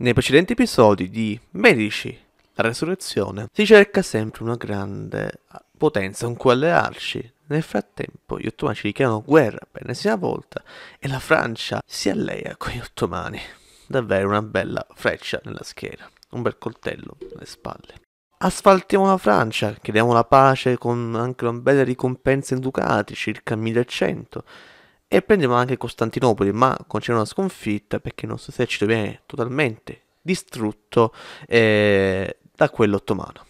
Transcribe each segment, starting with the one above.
Nei precedenti episodi di Medici, la resurrezione, si cerca sempre una grande potenza con cui allearci. Nel frattempo gli ottomani ci dichiarano guerra per l'ennesima volta e la Francia si allea con gli ottomani. Davvero una bella freccia nella schiena, un bel coltello nelle spalle. Asfaltiamo la Francia, chiediamo la pace con anche una bella ricompensa in ducati, circa 1100 e prendiamo anche Costantinopoli, ma concede una sconfitta perché il nostro esercito viene totalmente distrutto eh, da quello ottomano.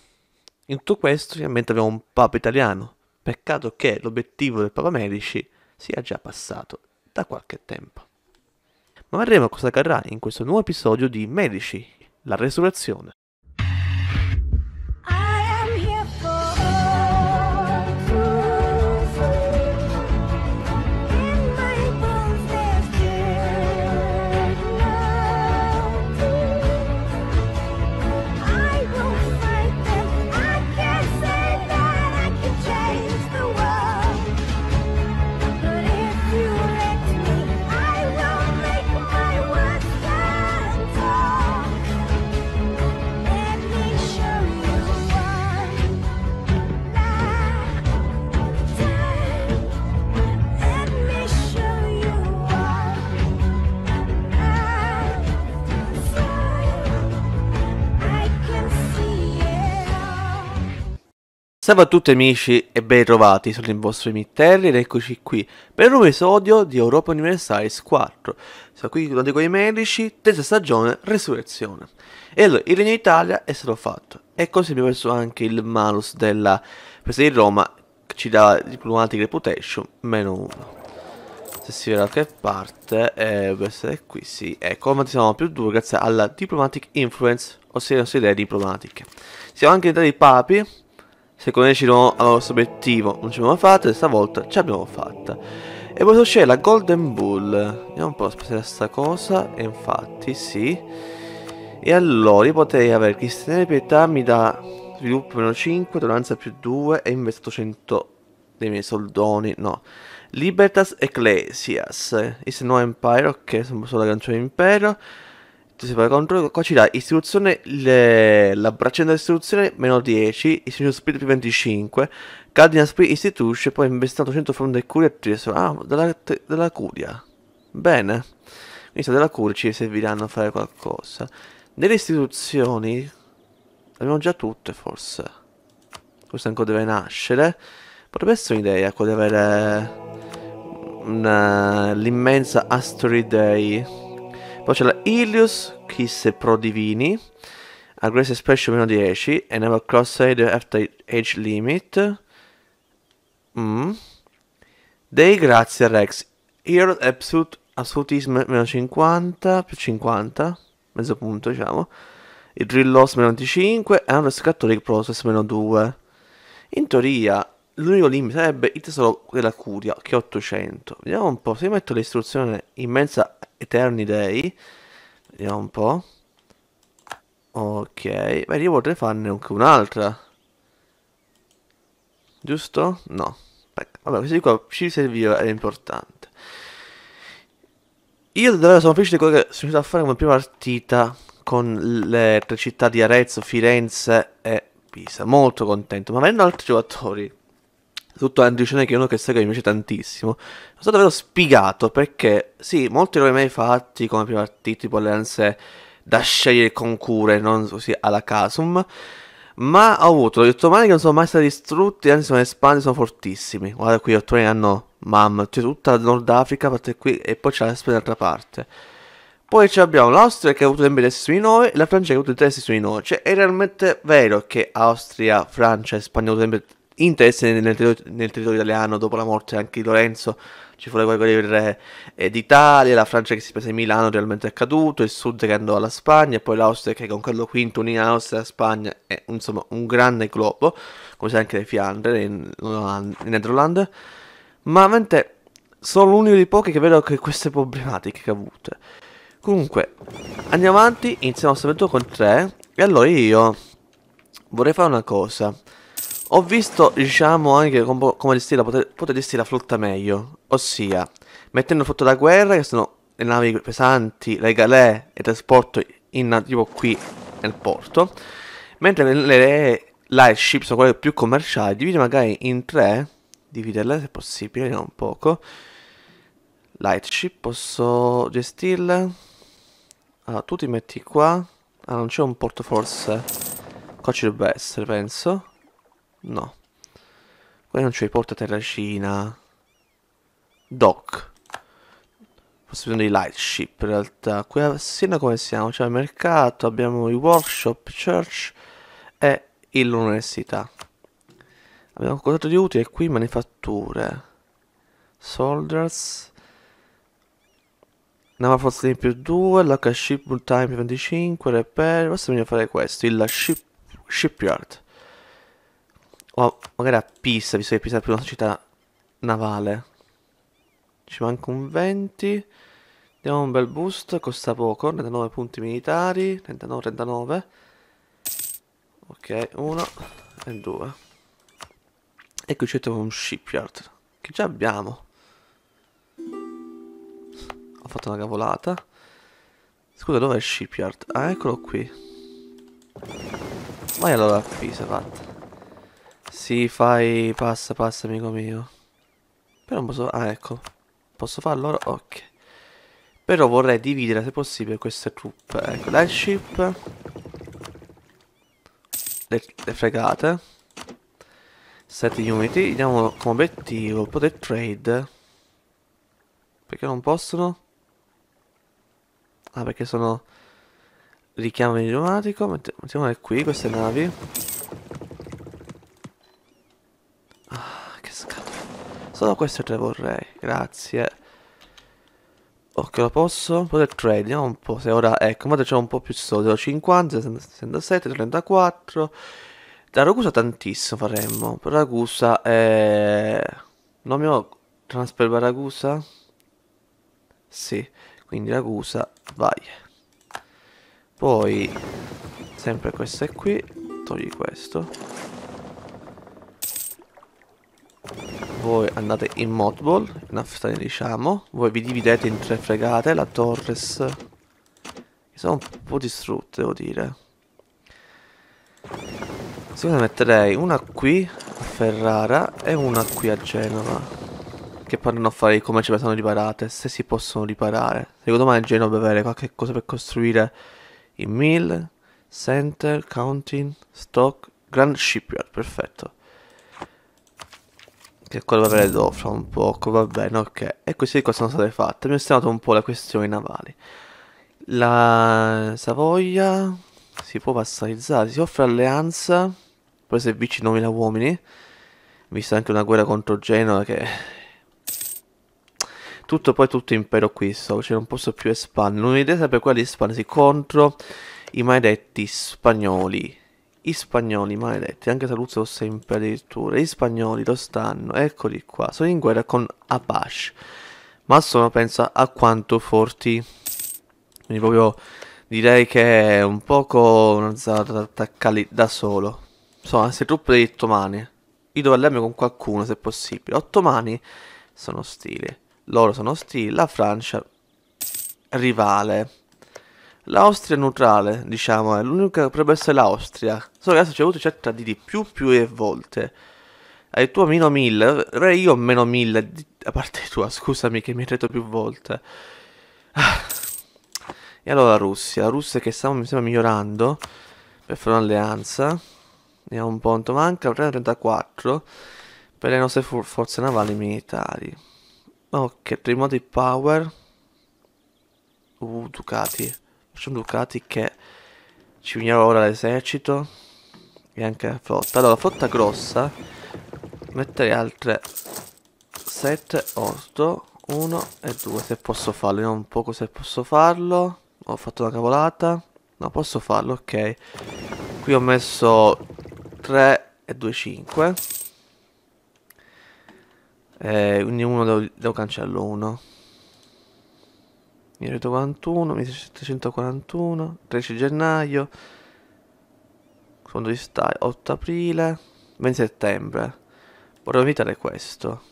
In tutto questo finalmente abbiamo un Papa italiano, peccato che l'obiettivo del Papa Medici sia già passato da qualche tempo. Ma vedremo cosa accadrà in questo nuovo episodio di Medici, la resurrezione. Salve a tutti amici e ben trovati, sono il vostro Emitterri ed eccoci qui per un nuovo episodio di Europa Universalis 4. Siamo qui con i medici, terza stagione, resurrezione. E allora, il Regno d'Italia è stato fatto. E così abbiamo perso anche il malus della presa di Roma, che ci dà diplomatic reputation, meno uno Se si vede da che parte, eh, deve essere qui, sì. Ecco, ma siamo più due grazie alla diplomatic influence, ossia le nostre idee diplomatiche. Siamo anche in entrati dei papi Secondo me ci sono al nostro obiettivo non ci abbiamo fatto e stavolta ce l'abbiamo fatta. E poi c'è la Golden Bull. Vediamo un po' se sta cosa. E infatti, sì. E allora io potrei avere Cristianere Pietà mi dà sviluppo meno 5, tolleranza più 2 e investo 800 dei miei soldoni. No. Libertas Ecclesias. Is no Empire, ok, sono solo la canzone impero si può controllo qua ci dà istruzione le, la braccetta istruzione meno 10 istruzione speed più 25 cardinal speed istituisce poi investato 100 from the curia ah della, della curia bene quindi se della curia ci serviranno a fare qualcosa nelle istituzioni abbiamo già tutte forse questo ancora deve nascere potrebbe essere un'idea quella di avere eh, l'immensa Asteroid Day poi c'è la Ilius, Kiss Pro Divini, Aggressive Special meno 10, e Never Crossade After Age Limit. Mm. Dei grazie Rex, Hero Absolute, Absolutism meno 50, più 50, mezzo punto diciamo. Il Drill Loss meno 25 e Unrest Catholic Process meno 2. In teoria l'unico limite sarebbe il tesoro della curia che è 800. Vediamo un po', se io metto l'istruzione immensa Eterni Dei. Vediamo un po'. Ok, beh io vorrei farne anche un'altra. Giusto? No. Vabbè, questi qua ci serviva, era importante. Io davvero sono felice di quello che sono riuscito a fare come prima partita con le tre città di Arezzo, Firenze e Pisa. Molto contento, ma avendo altri giocatori tutto l'andricene che uno che segue invece piace tantissimo. Sono davvero spiegato perché, sì, molti erano mai fatti come partiti, tipo alleanze da scegliere con cure, non così alla casum. Ma ho avuto gli ottomani che non sono mai stati distrutti, anzi sono espandi, sono fortissimi. Guarda qui, gli ottomani hanno, mamma, c'è cioè, tutta la Nord Africa, parte qui, e poi c'è la Spagna dall'altra parte. Poi abbiamo l'Austria che ha avuto sempre i testi sui 9 e la Francia che ha avuto i testi sui 9. Cioè è realmente vero che Austria, Francia e Spagna hanno avuto sempre interesse nel, nel, territorio italiano dopo la morte anche di Lorenzo. Ci fu la guerra eh, eh, d'Italia, la Francia che si prese Milano realmente è caduto, il sud che andò alla Spagna, e poi l'Austria che con Carlo V unì Austria e Spagna, è insomma un grande globo, come sa anche le Fiandre, in, in, Nederland. Ma veramente sono l'unico di pochi che vedo che queste problematiche che ha avuto. Comunque, andiamo avanti, iniziamo subito con tre, E allora io vorrei fare una cosa. Ho visto, diciamo, anche com come gestirla, poter, poter gestire la flotta meglio, ossia mettendo sotto da guerra, che sono le navi pesanti, le galè e trasporto in arrivo qui nel porto, mentre le light ship sono quelle più commerciali, dividi magari in tre, dividerle se possibile, un poco. Light ship posso gestirle. Allora, tu ti metti qua. Ah, non c'è un porto forse. Qua ci dovrebbe essere, penso. No. Qua non c'è il porta terracina. Dock. Forse bisogna dei lightship in realtà. Qui a Siena come siamo? C'è il mercato, abbiamo i workshop, church e l'università. Abbiamo qualcosa di utile qui, manifatture. Soldiers. Naval Force più 2, l'H Ship Time più 25, Repair. Forse bisogna fare questo, il ship, Shipyard. O magari a Pisa, visto che Pisa è più una città navale. Ci manca un 20. Diamo un bel boost, costa poco, 39 punti militari, 39, 39. Ok, 1 e 2. E qui c'è un shipyard, che già abbiamo. Ho fatto una cavolata. Scusa, dov'è il shipyard? Ah, eccolo qui. Vai allora a Pisa, fatta. Sì, fai... Passa, passa, amico mio. Però non posso... Ah, ecco. Posso farlo ora? Ok. Però vorrei dividere, se possibile, queste truppe. Ecco, le ship. Le, le fregate. 7 unity. Vediamo come obiettivo poter trade. Perché non possono? Ah, perché sono... Richiamo automatico. Mettiamole qui, queste navi. Solo queste tre vorrei, grazie. Ok, lo posso? Poter trade, vediamo un po' se ora... Ecco, ma c'è un po' più soldi, 50, 67, 34... Da Ragusa tantissimo faremmo. Ragusa è... Eh, non mi ho... Transfer per Ragusa? Sì, quindi Ragusa, vai. Poi... Sempre queste qui. Togli questo. voi andate in modball, in affestare diciamo, voi vi dividete in tre fregate, la Torres, che sono un po' distrutte devo dire. Secondo me metterei una qui a Ferrara e una qui a Genova, che poi non farei come ci sono riparate, se si possono riparare. Secondo me a Genova deve avere qualche cosa per costruire il Mill, Center, Counting, Stock, Grand Shipyard, perfetto. Che quello ve le do fra un poco, va bene, ok. E queste qua sono state fatte. Mi Abbiamo stimato un po' le questioni navali. La Savoia si può vassalizzare, si offre alleanza, poi se vicino 9.000 uomini, vista anche una guerra contro Genova che... Tutto poi tutto impero qui so, cioè non posso più espandere, non ho idea per di espandersi contro i maledetti spagnoli. I spagnoli, maledetti, anche se Saluzzo fosse imperatore, gli spagnoli lo stanno, eccoli qua, sono in guerra con Apache, ma sono, pensa, a quanto forti. Quindi proprio direi che è un poco una un'alzata da attaccarli da solo. Insomma, se truppe degli ottomani, io devo allarmi con qualcuno se possibile. Ottomani sono ostili, loro sono ostili, la Francia rivale. L'Austria è neutrale, diciamo, è eh. l'unica che potrebbe essere l'Austria. Solo che adesso c'è avuto certa di, di più, più e volte. Hai tu a meno 1000, avrei io meno 1000 a parte tua, scusami che mi hai detto più volte. Ah. E allora la Russia, la Russia che stiamo, mi sembra migliorando per fare un'alleanza. Vediamo un punto, manca 334 per le nostre for forze navali militari. Ok, primo di power. Uh, Ducati. Facciamo ducati che ci uniamo ora all'esercito e anche alla flotta. Allora, la flotta grossa, mettere altre 7, 8, 1 e 2 se posso farlo. Vediamo un poco se posso farlo. Ho fatto una cavolata. No, posso farlo, ok. Qui ho messo 3 e 2, 5. E quindi uno devo, devo cancello 1. 1741, 1741, 13 gennaio, secondo di stai, 8 aprile, 20 settembre. Vorrei evitare questo.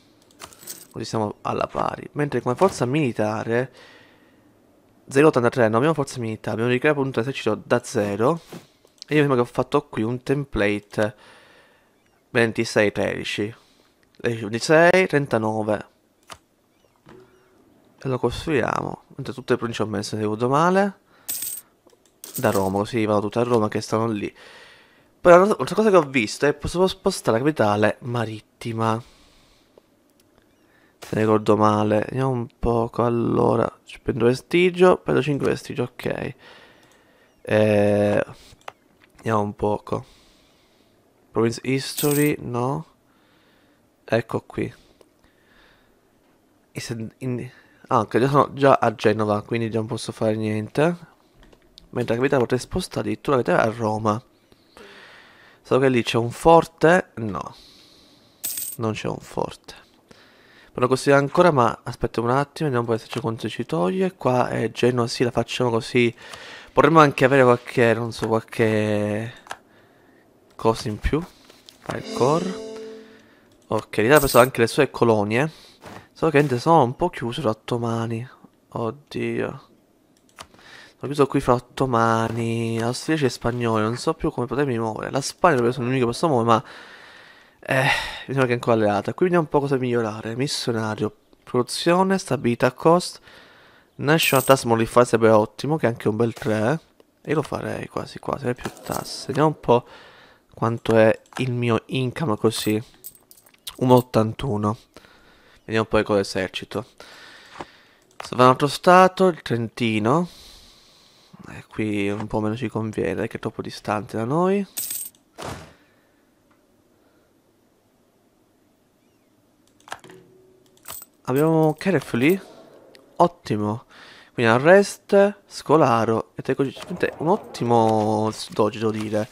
Così siamo alla pari. Mentre come forza militare 083 non abbiamo forza militare, abbiamo ricreato un esercito da zero. E io prima che ho fatto qui un template 26 13. 26 39 e lo costruiamo. Mentre tutte le province ho messo, se vado male. Da Roma, così vado tutte a Roma che stanno lì. Poi un'altra cosa che ho visto è che posso spostare la capitale marittima. Se ne ricordo male. Vediamo un poco. Allora, prendo vestigio. Prendo 5 vestigio, ok. Eh, vediamo un poco. Province History, no. Ecco qui. in, Ah ok, io sono già a Genova, quindi non posso fare niente. Mentre la capitale potrei spostare addirittura la capitale a Roma. Solo che lì c'è un forte. No. Non c'è un forte. Però così ancora, ma aspetta un attimo, vediamo poi se c'è quanto ci toglie. Qua è Genoa, sì, la facciamo così. Potremmo anche avere qualche, non so, qualche cosa in più. Fai Ok, l'Italia ha preso anche le sue colonie. So che niente, sono un po' chiuso da ottomani. Oddio. Sono chiuso qui fra ottomani, austriaci e spagnoli. Non so più come potermi muovere. La Spagna dove sono nemico posso muovere, ma... Eh, mi sembra che è ancora alleata. Qui vediamo un po' cosa migliorare. Missionario, produzione, stabilità, cost. National Task Modify sarebbe ottimo, che è anche un bel 3. Eh. E lo farei quasi quasi, avrei più tasse. Vediamo un po' quanto è il mio income così. 1,81. Vediamo poi con l'esercito. Sarà un altro stato, il Trentino. E eh, qui un po' meno ci conviene, che è troppo distante da noi. Abbiamo Carefully. Ottimo. Quindi arrest, scolaro e tecnologicamente un ottimo doge devo dire.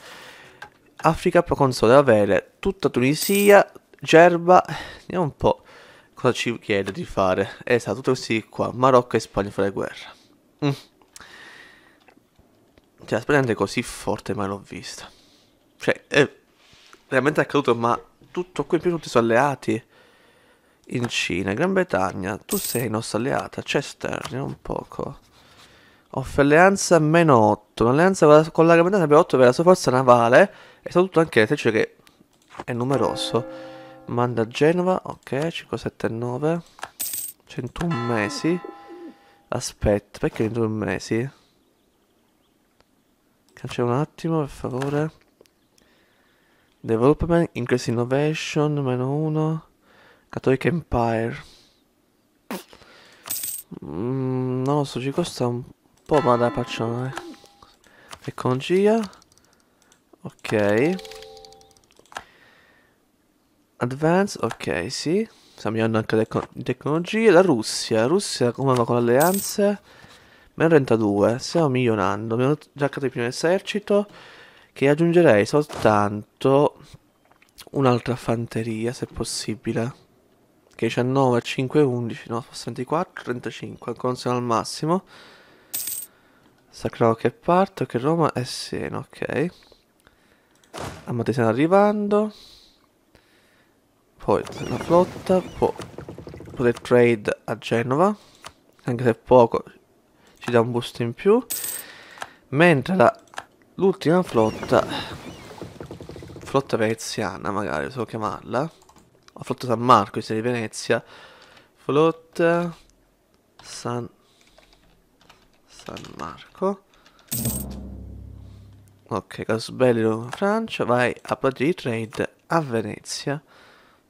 Africa Proconsole, Console, avere tutta Tunisia, Gerba, vediamo un po' cosa ci chiede di fare? È eh, stato tutti questi qua, Marocco e Spagna fare guerra. Mm. Cioè, la Spagna è così forte mai l'ho vista. Cioè, è veramente accaduto, ma tutto qui più tutti sono alleati. In Cina, Gran Bretagna, tu sei nostra alleata, c'è esterno, un poco. Offre alleanza meno 8, un'alleanza con la Gran Bretagna per 8 per la sua forza navale e soprattutto anche l'esercito che è numeroso. Manda a Genova, ok, 579. 101 mesi. Aspetta, perché 21 mesi? Cancella un attimo, per favore. Development, Increase Innovation, meno 1. Catholic Empire. Mm, non lo so, ci costa un po', ma dai, facciamo. Eh. Tecnologia. Ok. Ok. Advance, ok, sì. Stiamo migliorando anche le tecnologie. La Russia, la Russia come va con le alleanze? Meno 32, stiamo migliorando. Abbiamo già creato più un esercito. Che aggiungerei soltanto un'altra fanteria, se possibile. Che 19, 5, 11, no, 64, 35, ancora non siamo al massimo. Sacro che parto, che Roma è Siena, ok. Amatesiano arrivando. Poi la flotta può poter trade a Genova, anche se poco ci dà un boost in più, mentre l'ultima flotta, flotta veneziana magari, so chiamarla, la flotta San Marco, se di Venezia, flotta San, San Marco, ok, Casbello Francia, vai a plagiare trade a Venezia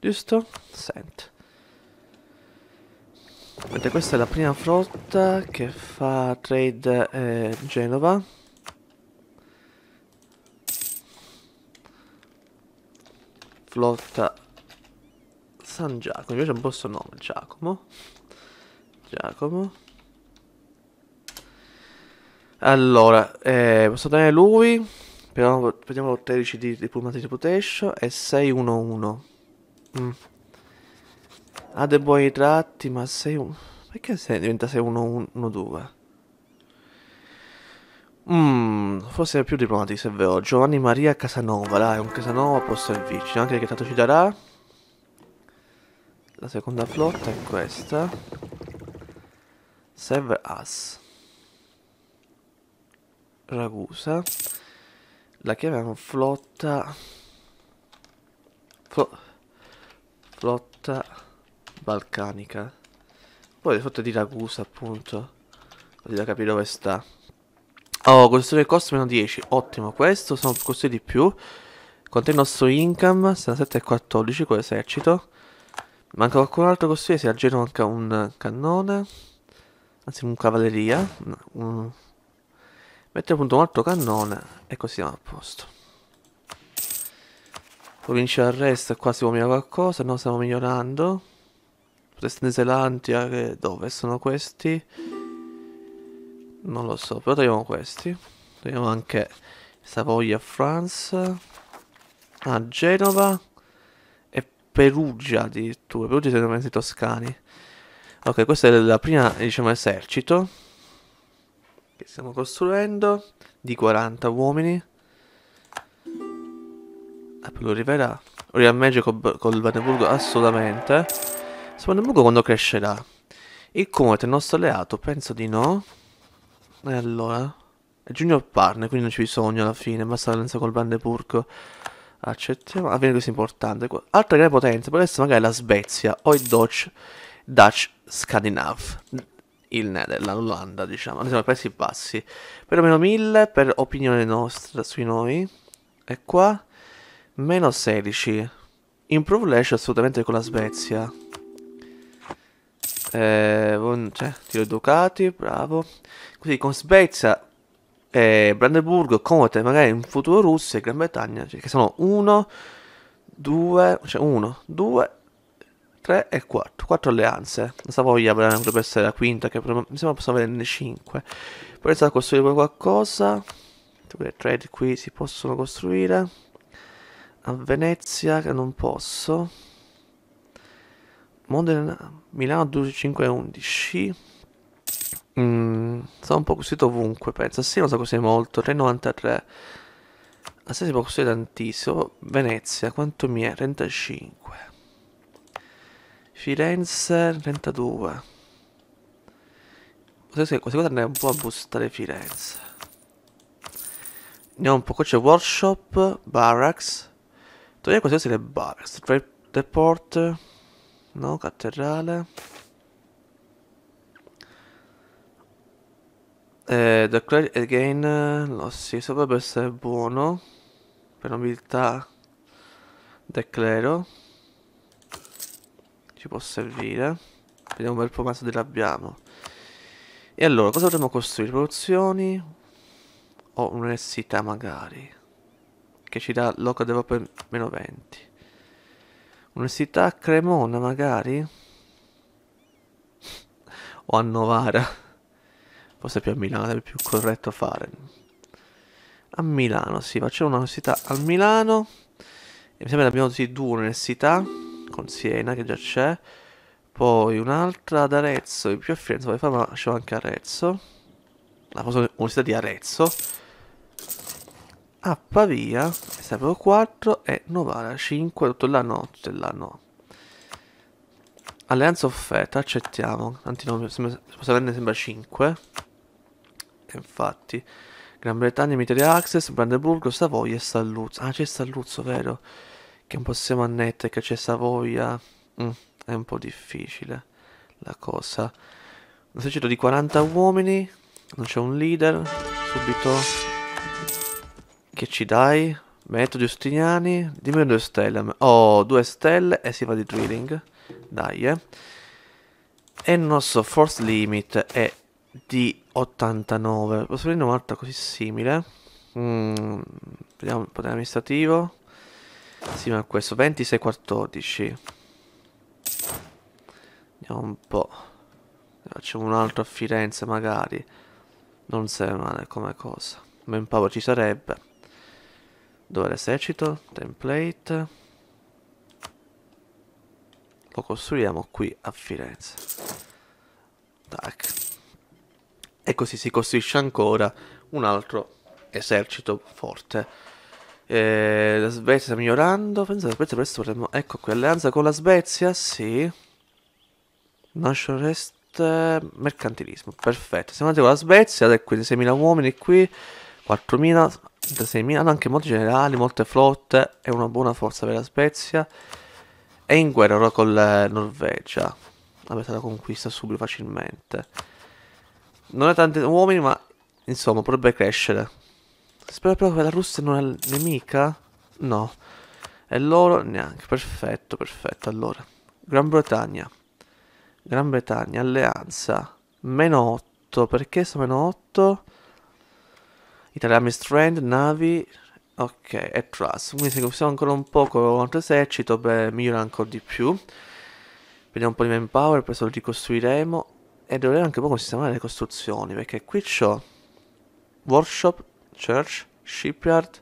giusto? Senti. Vedete, questa è la prima flotta che fa trade eh, Genova. Flotta San Giacomo, invece è un posto nome, Giacomo. Giacomo. Allora, eh, posso dare lui, però prendiamo 13 di, di Pullman Reputation e 611. Mm. Ha ah, dei buoni tratti, ma sei un... Perché sei, diventa 6-1-1-2? Mm, forse è più diplomatico se è vero. Giovanni Maria Casanova, là, un Casanova può servirci. Anche che tanto ci darà. La seconda flotta è questa. Serve us. Ragusa. La chiamiamo flotta... flotta flotta balcanica. Poi le flotte di Ragusa, appunto. Così da capire dove sta. Oh, costruire del costo meno 10. Ottimo, questo sono costi di più. Quanto è il nostro income? e 14 con l'esercito. Manca qualcun altro costruire. Se a Geno manca un cannone. Anzi, un cavalleria. Un... Mettere appunto un altro cannone. E così siamo a posto. Provincia del resto qua si muoveva qualcosa, no stiamo migliorando. Proteste Zelandia, che dove sono questi? Non lo so, però togliamo questi. Togliamo anche Savoia, France. Ah, Genova. E Perugia addirittura. Perugia sono mezzi toscani. Ok, questa è la prima, diciamo, esercito. Che stiamo costruendo. Di 40 uomini. Apple eh, lo arriverà. Real Magic col, col Vandenburgo assolutamente. Se Vandenburgo quando crescerà? Il Comet è il nostro alleato? Penso di no. E allora... È junior partner, quindi non ci bisogno alla fine. Basta l'allenanza col Vandenburgo. Accettiamo. Avviene ah, questo importante. Altra grande potenza può adesso magari la Svezia o il Dutch, Dutch Scandinav. Il Netherlands, l'Olanda, diciamo. Andiamo siamo ai Paesi Bassi. meno 1000 per opinione nostra sui noi. E qua... Meno 16. Improve Lash assolutamente con la Svezia. Eh, cioè, tiro Ducati, bravo. Quindi con Svezia, eh, Brandeburgo, Conte, magari in futuro Russia e Gran Bretagna, cioè, che sono 1, 2, cioè 1, 2, 3 e 4. 4 alleanze. La Savoia potrebbe essere la quinta, che mi sembra possiamo averne 5. Poi iniziare a costruire qualcosa. Trade qui si possono costruire a Venezia che non posso. Modena, Milano 2511. Mm, sono un po' costruito ovunque, penso. Sì, non so così molto. 393. Assia si può costruire tantissimo. Venezia, quanto mi è? 35. Firenze, 32. Questa cosa andrei un po' a boostare Firenze. Andiamo un po'. Qua c'è workshop, barracks. Togliere queste cose le bar. Straight report. No, cattedrale. Eh, declare again. No, sì, questo dovrebbe essere buono. Per nobiltà. Declero. Ci può servire. Vediamo un bel po' mezzo l'abbiamo. E allora, cosa dovremmo costruire? Produzioni? O oh, un'università magari? che ci dà local developer meno 20. Università Cremona magari? o a Novara? Forse più a Milano è più corretto fare. A Milano, sì, facciamo un'università a Milano. E mi sembra che abbiamo sì, due università, con Siena che già c'è. Poi un'altra ad Arezzo, più a Firenze, vorrei fare, ma facciamo anche Arezzo. La famosa università di Arezzo a Pavia, sapevo 4 e Novara 5 tutto l'anno, tutto l'anno. Alleanza offerta, accettiamo, anzi no, spostamente sembra 5. E infatti, Gran Bretagna, Mitteria Access, Brandeburgo, Savoia e Salluzzo. Ah, c'è Salluzzo, vero? Che non possiamo annettere che c'è Savoia. Mm, è un po' difficile la cosa. Un esercito di 40 uomini, non c'è un leader, subito che ci dai? Metodi Giustiniani. Dimmi due stelle. Oh, due stelle e si va di drilling. Dai, eh. E il nostro force limit è di 89. Posso prendere un'altra così simile? Mm, vediamo il potere amministrativo. Simile a questo. 26, 14. Vediamo un po'. Facciamo un altro a Firenze magari. Non serve male come cosa. Manpower ci sarebbe. Dove l'esercito? Template. Lo costruiamo qui a Firenze. Tac. E così si costruisce ancora un altro esercito forte. Eh, la Svezia sta migliorando. Penso che presto potremmo... Ecco qui, alleanza con la Svezia, sì. National Rest eh, mercantilismo, perfetto. Siamo andati con la Svezia, ed è quindi 6.000 uomini qui, 4.000 hanno anche molti generali, molte flotte e una buona forza per la Spezia. È in guerra ora con la Norvegia. Vabbè, la conquista subito facilmente. Non ha tanti uomini, ma insomma, potrebbe crescere. Spero però che la Russia non è nemica. No. E loro neanche. Perfetto, perfetto. Allora, Gran Bretagna. Gran Bretagna, alleanza. Meno 8. Perché sono meno 8? Italiami Strand, navi... Ok, e Trust. Quindi se conquistiamo ancora un po' con il esercito, beh, migliora ancora di più. Prendiamo un po' di manpower, poi lo ricostruiremo. E dovremo anche un po' sistemare le costruzioni, perché qui c'ho... Workshop, Church, Shipyard...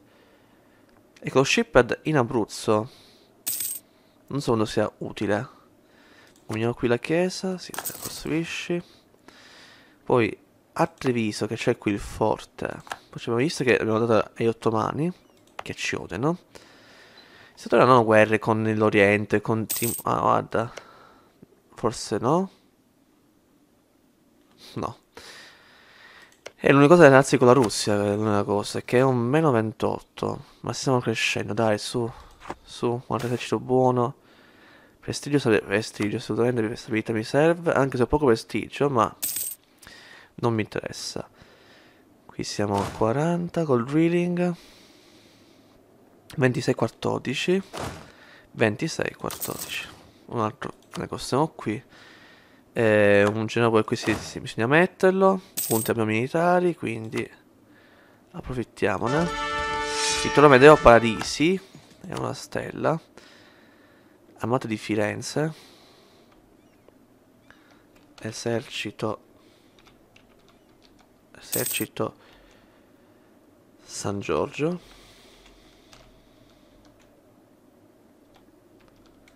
E con Shipyard in Abruzzo. Non so quando sia utile. Uniamo qui la chiesa, si costruisci. Poi a Treviso, che c'è qui il forte. Poi abbiamo visto che abbiamo dato agli ottomani, che ci odiano. I statori guerre con l'Oriente, con... Tim Ah, guarda. Forse no. No. E l'unica cosa è alzi con la Russia, l'unica cosa, è che è un meno 28. Ma stiamo crescendo, dai, su. Su, un esercito buono. Prestigio, prestigio, assolutamente, questa vita mi serve. Anche se ho poco prestigio, ma non mi interessa. Qui siamo a 40 col drilling. 26 14 26 14 un altro ne costiamo qui e un generatore qui sì, sì, bisogna metterlo punti abbiamo militari quindi approfittiamone Vittorio Medeo Paradisi è una stella amato di Firenze esercito esercito San Giorgio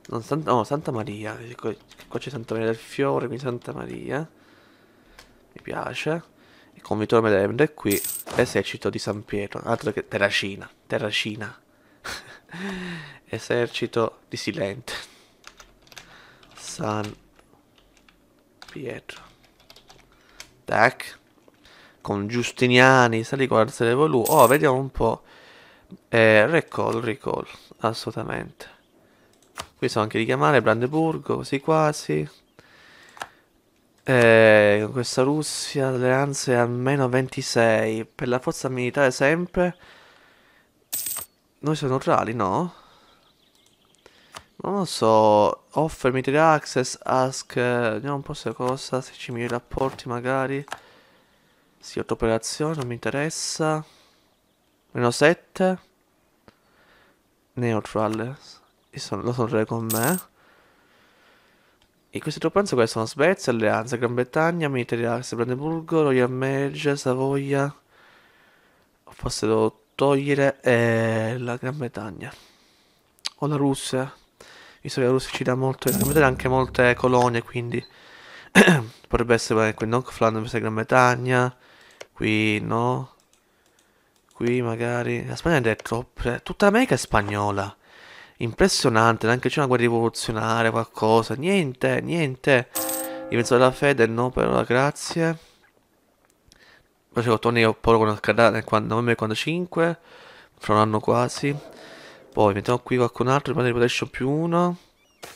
non San, no, Santa Maria qua, c'è Santa Maria del Fiore quindi Santa Maria mi piace e con Vittorio Medemde è qui l'esercito di San Pietro altro che Terracina Terracina esercito di Silente San Pietro tac con Giustiniani, sali di quale se Oh, vediamo un po'. Eh, recall, recall, assolutamente. Qui so anche richiamare Brandeburgo, quasi quasi. Eh, con questa Russia, alleanze almeno 26. Per la forza militare sempre. Noi siamo neutrali, no? Non lo so. Offer military access, ask... Eh, vediamo un po' se cosa, se ci migliori rapporti magari. Sì, autooperazione, non mi interessa. Meno 7. Neutral. Sono, lo sono con me. E questi tre penso che sono Svezia, Alleanza, Gran Bretagna, Military Axe, Brandeburgo, Royal Merge, Savoia. Forse devo togliere eh, la Gran Bretagna. O la Russia. Visto che la Russia ci dà molto, la anche molte colonie, quindi potrebbe essere eh, non Flandria, potrebbe essere Gran Bretagna. Qui no. Qui magari... La Spagna è troppo... Tutta l'America è spagnola. Impressionante, neanche c'è una guerra rivoluzionaria, qualcosa. Niente, niente. Difensore della fede, no però, grazie. Facevo torni a Polo con il canale quando 45. Fra un anno quasi. Poi mettiamo qui qualcun altro, riprende di protection più 1. E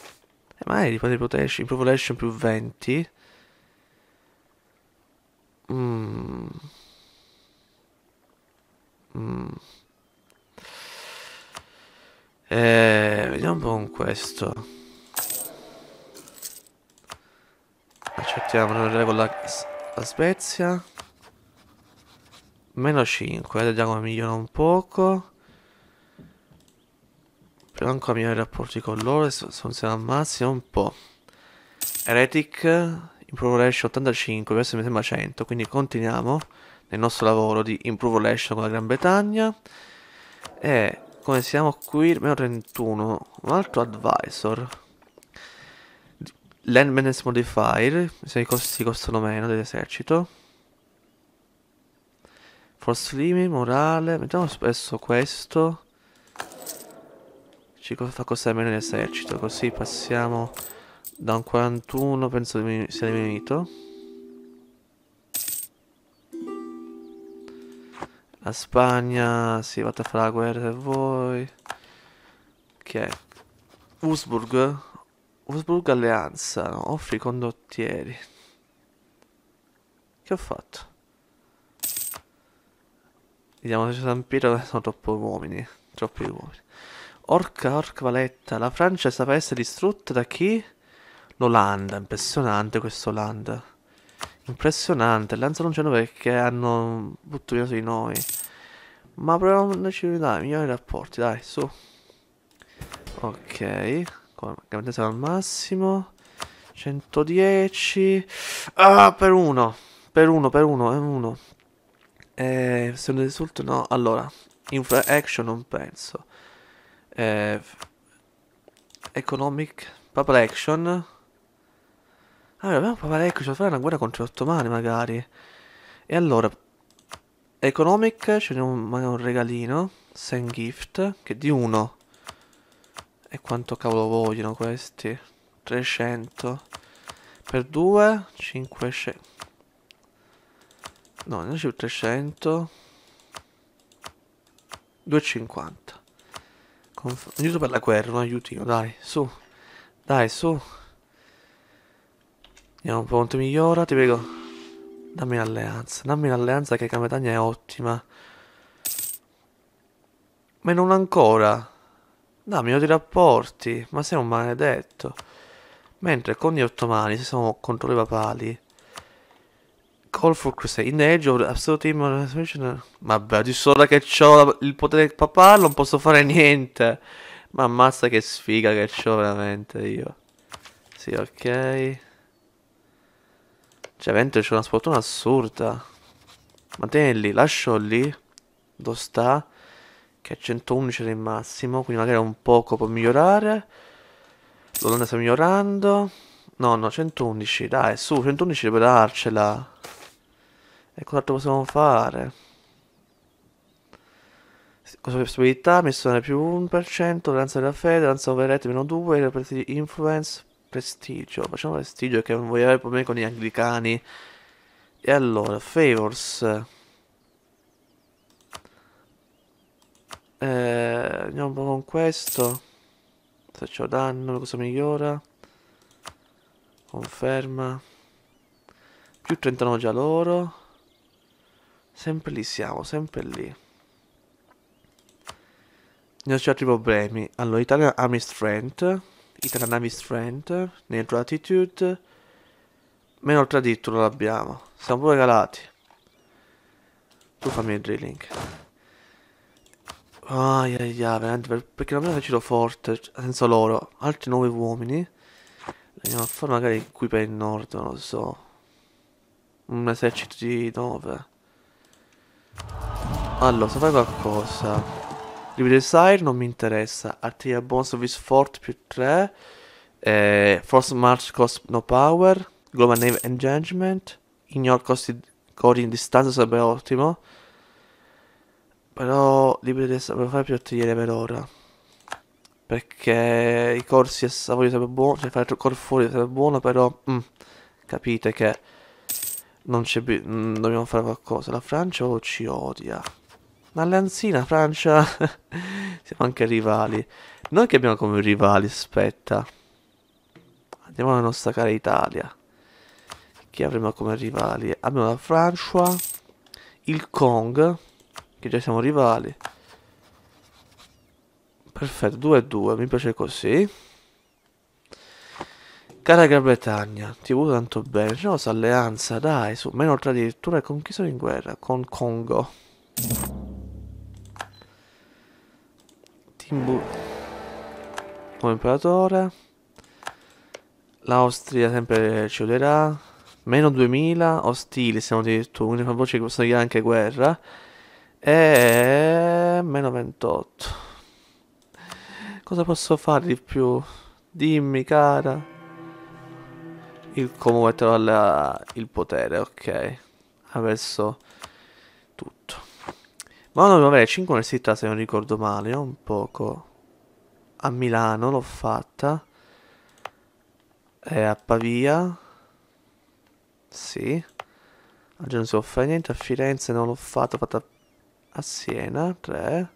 eh, magari riprende di protection, improve più 20. Mm. Mm. Eh, vediamo un po' con questo. Accettiamo una regola la Svezia. Meno 5, eh, vediamo come migliora un poco. Proviamo a cambiare i rapporti con loro, sono al massimo un po'. Heretic Improvolation 85, questo mi sembra 100, quindi continuiamo nel nostro lavoro di Improvolation con la Gran Bretagna. E come siamo qui, meno 31, un altro advisor. Land Maintenance Modifier, se i costi costano meno dell'esercito. Force Limit, morale, mettiamo spesso questo. Ci fa costare meno l'esercito, così passiamo da un 41 penso di sia diminuito. La Spagna, si sì, vate a fare la guerra per voi. Ok. Usburg. Usburg Alleanza, no? Offri condottieri. Che ho fatto? Vediamo se San Piero sono troppo uomini. Troppi uomini. Orca, orca valetta. La Francia sta per essere distrutta da chi? L'Olanda, impressionante questo Olanda. Impressionante, lanciano un cielo perché hanno buttato su di noi. Ma proviamo a unirci, dai, migliori rapporti, dai, su. Ok, cambiate al massimo. 110. Ah, per uno, per uno, per uno, è uno. Eh, se non risulta, no. Allora, infra action non penso. Eh, economic, purple action. Allora, dobbiamo provare, eccoci, a fare una guerra contro gli ottomani, magari. E allora, Economic, c'è un, un regalino, Send Gift, che di uno. E quanto cavolo vogliono questi? 300. Per 2, 500. No, non c'è 300. 2,50. Conf- aiuto per la guerra, un aiutino, dai, su. Dai, su. Andiamo pronto migliora, ti prego. Dammi un'alleanza. Dammi un'alleanza che Cametagna è ottima. Ma non ancora. Dammi di rapporti. Ma sei un maledetto. Mentre con gli ottomani se siamo contro i papali. Call for Crusade. In the age of absolute immortalization. Vabbè, di adesso che ho il potere papale non posso fare niente. Ma ammazza che sfiga che ho veramente io. Sì, ok. Cioè, mentre c'è una sfortuna assurda. Ma tenli, lascio lì. Dove sta? Che è 111 era il massimo. Quindi magari un poco può migliorare. L'Olanda sta migliorando. No, no, 111. Dai, su, 111 deve darcela. E cos'altro possiamo fare? Cosa per stabilità? Missione più 1%, lanza della fede, lanza overhead meno 2, influence prestigio, facciamo prestigio che non voglio avere problemi con gli anglicani. E allora, favors. Eh, andiamo un po' con questo. Se c'ho danno, cosa migliora? Conferma. Più 39 già loro. Sempre lì siamo, sempre lì. Non c'è altri problemi. Allora, Italia Army Strength. Italianami's Friend, nel Gratitude, meno il traditto non l'abbiamo, siamo pure calati. Tu fammi il drilling. Ah, ia, ia, veramente, perché non mi hanno facito forte, senza loro, altri 9 uomini. Andiamo a fare magari qui per il nord, non lo so. Un esercito di 9. Allora, se fai qualcosa... Libre Desire non mi interessa. Artiglia Bones of his Fort più 3. Eh, Force March Cost No Power. Global Nave Engagement. Ignore costi cori in distanza sarebbe ottimo. Però Libri Desire per fare più ottigliere per ora. Perché i corsi a Savoio sarebbe buono. Cioè fare core fuori sarebbe buono. Però mm, capite che non c'è più. Mm, dobbiamo fare qualcosa. La Francia o ci odia. Ma Lanzina, Francia, siamo anche rivali. Noi che abbiamo come rivali, aspetta. Andiamo alla nostra cara Italia. Chi avremo come rivali? Abbiamo la Francia, il Kong, che già siamo rivali. Perfetto, 2 e 2, mi piace così. Cara Gran Bretagna, ti voglio tanto bene. C'è una nostra alleanza, dai, su. Meno addirittura con chi sono in guerra? Con Congo. Luxemburgo come imperatore. L'Austria sempre ci odierà. Meno 2000 ostili, siamo addirittura l'unica voce che possono dire anche guerra. E meno 28. Cosa posso fare di più? Dimmi, cara. Il comune trova il potere, ok. Adesso tutto. Ma no, dovevo 5 università se non ricordo male, non poco. A Milano l'ho fatta. E a Pavia. Sì. Oggi non si può fare niente. A Firenze non l'ho fatta, ho fatta a Siena. 3.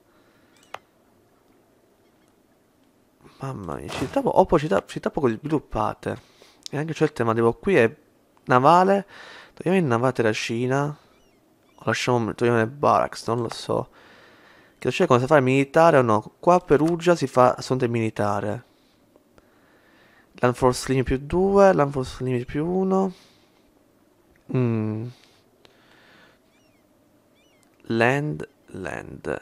Mamma mia, città, po oh, città, città poco sviluppate. E anche c'è il tema, devo qui è navale. Togliamo in navate la Cina lasciamo un togliere Barracks, non lo so. Che c'è come si fa il militare o no? Qua a Perugia si fa sonde militare. Land Force Limit più 2, Land Force Limit più 1. Mm. Land, land.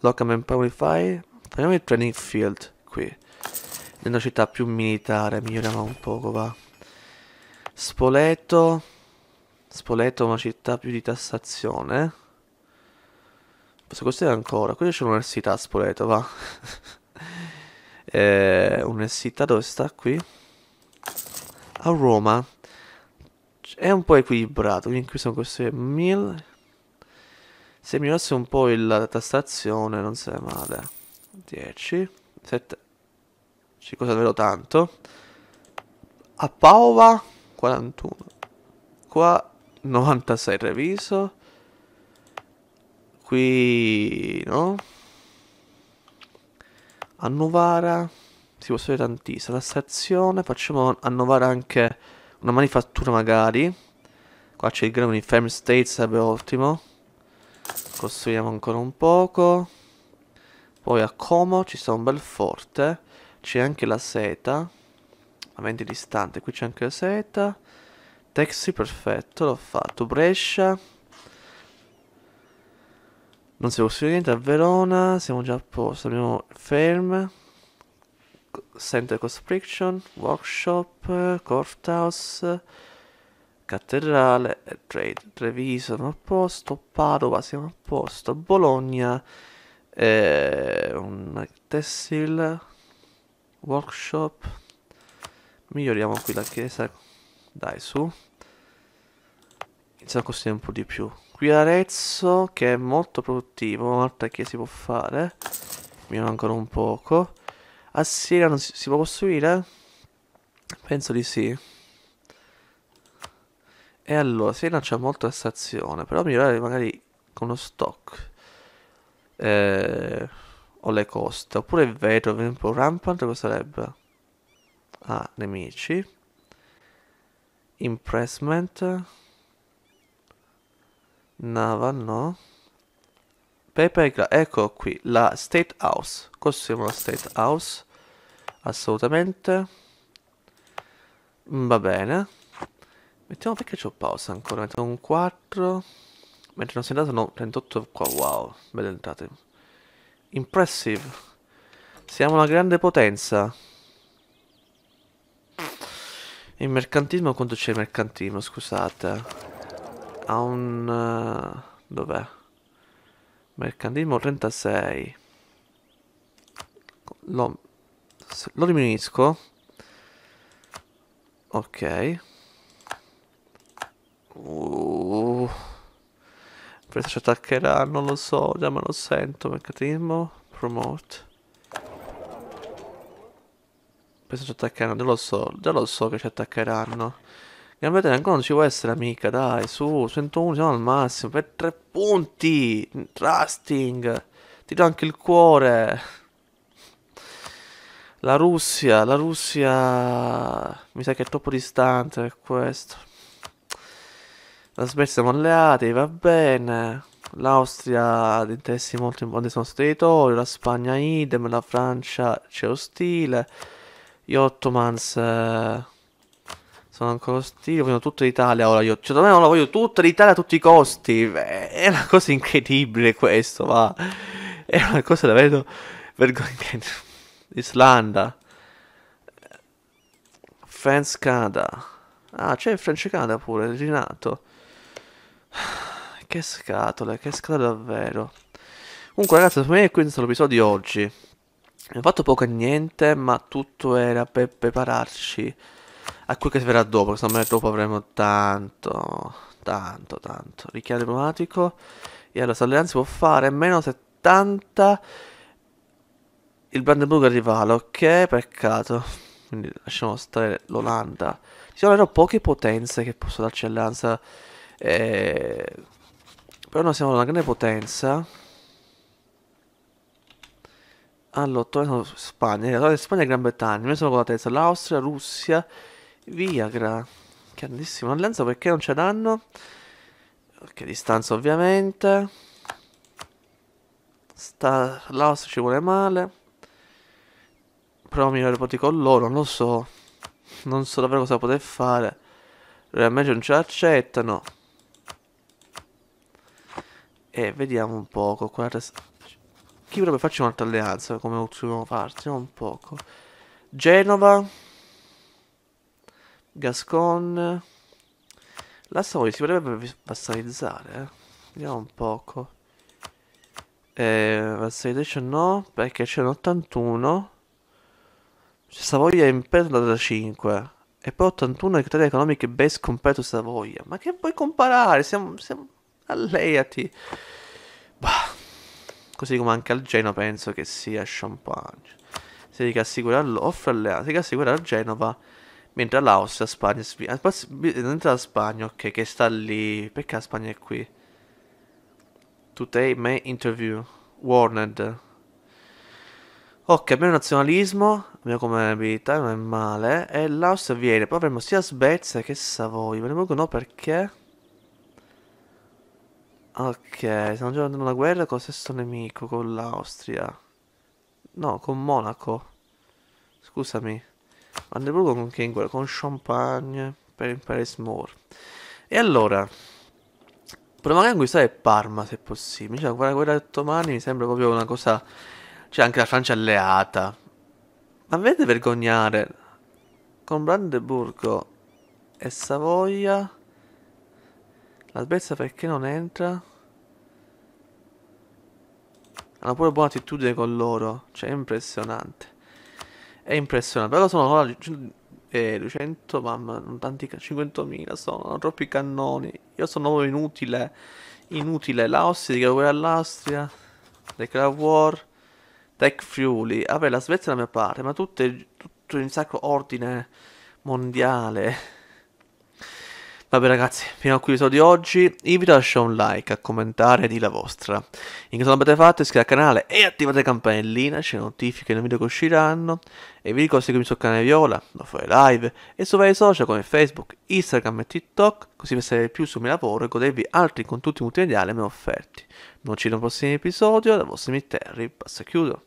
Locam and Powerify. Facciamo il training field qui. Nella città più militare, miglioriamo un poco, va. Spoleto. Spoleto è una città più di tassazione. Questo è ancora? Qui c'è un'università Spoleto, va. eh, università dove sta qui? A Roma. È un po' equilibrato, quindi qui sono queste 1000. Se mi fosse un po' la tassazione non sarebbe male. 10, 7, 5 cosa davvero tanto. A Paova 41. Qua 96 reviso. Qui no. A Novara si può fare tantissimo. La stazione facciamo a Novara anche una manifattura magari. Qua c'è il grano di Farm State, sarebbe ottimo. Costruiamo ancora un poco. Poi a Como ci sta un bel forte. C'è anche la seta. A 20 distante, qui c'è anche la seta. Taxi, perfetto, l'ho fatto. Brescia. Non si possibile niente a Verona. Siamo già a posto. Abbiamo Ferm. Center Constriction. Workshop. Courthouse. Cattedrale. Eh, trade. Treviso. Siamo a posto. Padova. Siamo a posto. Bologna. Eh, un Tessil. Workshop. Miglioriamo qui la chiesa dai, su. Iniziamo a costruire un po' di più. Qui l'arezzo, che è molto produttivo, un'altra che si può fare. Mi ancora un poco. A Siria non si, si può costruire? Penso di sì. E allora, Siena c'è molta stazione, però migliorare magari con lo stock. Eh, o le coste. Oppure il vetro, per esempio, Rampant cosa sarebbe? Ah, nemici. Impressment. Naval, no. Paper, ecco qui, la State House. Costruiamo la State House. Assolutamente. Mm, va bene. Mettiamo perché c'ho pausa ancora. Mettiamo un 4. Mentre non si è andato, no, 38 qua. Wow, belle entrate. Impressive. Siamo una grande potenza. Il mercantismo, quanto c'è il mercantismo, scusate. Ha un... Eh, dov'è? Mercantismo 36. Lo, lo diminuisco. Ok. Uh. Penso ci attaccherà, non lo so, già me lo sento, mercatismo, promote. Penso ci attaccheranno, già lo so, già lo so che ci attaccheranno. Gambetta ancora non ci può essere amica, dai, su, 101 siamo al massimo, per tre punti, trusting, ti do anche il cuore. La Russia, la Russia mi sa che è troppo distante per questo. La Svezia siamo alleati, va bene. L'Austria ha interessi molto importanti sul nostro territorio, la Spagna idem, la Francia c'è ostile. Gli Ottomans eh, sono ancora ostili, vogliono tutta l'Italia ora. Io, cioè, da me non la voglio tutta l'Italia a tutti i costi. Beh, è una cosa incredibile questo, Ma È una cosa davvero vergognosa. Islanda. France Canada. Ah, c'è il French Canada pure, è rinato. Che scatole, che scatole davvero. Comunque ragazzi, per me è questo l'episodio di oggi. Abbiamo fatto poco e niente, ma tutto era per prepararci a quel che verrà dopo, che secondo me dopo avremo tanto, tanto, tanto. Richiamo diplomatico. E allora, Salleran si può fare meno 70. Il Brandenburg è rivale, ok, peccato. Quindi lasciamo stare l'Olanda. Ci sono però poche potenze che possono darci alleanza. Eh... Però noi siamo una grande potenza. Eh, allora, sono Spagna, la Spagna e Gran Bretagna, noi sono con la terza, l'Austria, Russia, Viagra, grandissima alleanza perché non ce danno. che distanza ovviamente, Sta... l'Austria ci vuole male, provo a migliorare poti con loro, non lo so, non so davvero cosa poter fare, realmente non ce l'accettano, e eh, vediamo un poco, guarda... Chi vorrebbe farci un'altra alleanza? Come possiamo farci? non poco. Genova. Gascon. La Savoia si potrebbe vassalizzare. Eh? Vediamo un poco. Eh, vassalization no, perché c'è un l'81. Savoia Impero da 5. E poi 81 criteria economiche base compare Savoia. Ma che vuoi comparare? Siamo, siamo alleati. Bah. Così come anche al Genoa penso che sia Champagne. Si che assicura, offre alle, si che assicura al Genova mentre l'Austria, Spagna, Svizzera, eh, mentre la Spagna, ok, che sta lì, perché la Spagna è qui? Today my interview, warned. Ok, abbiamo nazionalismo, abbiamo come abilità, non è male, e l'Austria viene, poi avremo sia Svezia che Savoia, Vediamo ne no perché... Ok, stanno giocando una guerra con lo stesso nemico, con l'Austria. No, con Monaco. Scusami. Vandenburgo con chi in guerra? Con Champagne, per imparare Paris E allora... Proviamo a conquistare Parma, se possibile. Cioè, quella guerra ottomana mi sembra proprio una cosa... Cioè, anche la Francia alleata. Ma vedete vergognare? Con Brandeburgo e Savoia... La Svezia perché non entra? Hanno pure buona attitudine con loro. Cioè, è impressionante. È impressionante. Però sono ora eh, 200, mamma, non tanti, 50.000 sono, troppi cannoni. Io sono nuovo inutile. Inutile. L'Austria, dichiaro guerra all'Austria. Declare war. Tech Friuli. Vabbè, la Svezia è la mia parte, ma tutte, tutto in sacco ordine mondiale. Vabbè ragazzi, fino a qui l'episodio di oggi, io vi lascio un like, a commentare e di la vostra. In caso non l'abbiate fatto iscrivetevi al canale e attivate la campanellina, c'è notifiche nei video che usciranno. E vi ricordo seguirmi sul canale Viola, da fuori live e su vari social come Facebook, Instagram e TikTok, così per sapere più sul mio lavoro e godervi altri contenuti multimediali a me offerti. Non ci vediamo al prossimo episodio, da vostri Miterri, passa chiudo.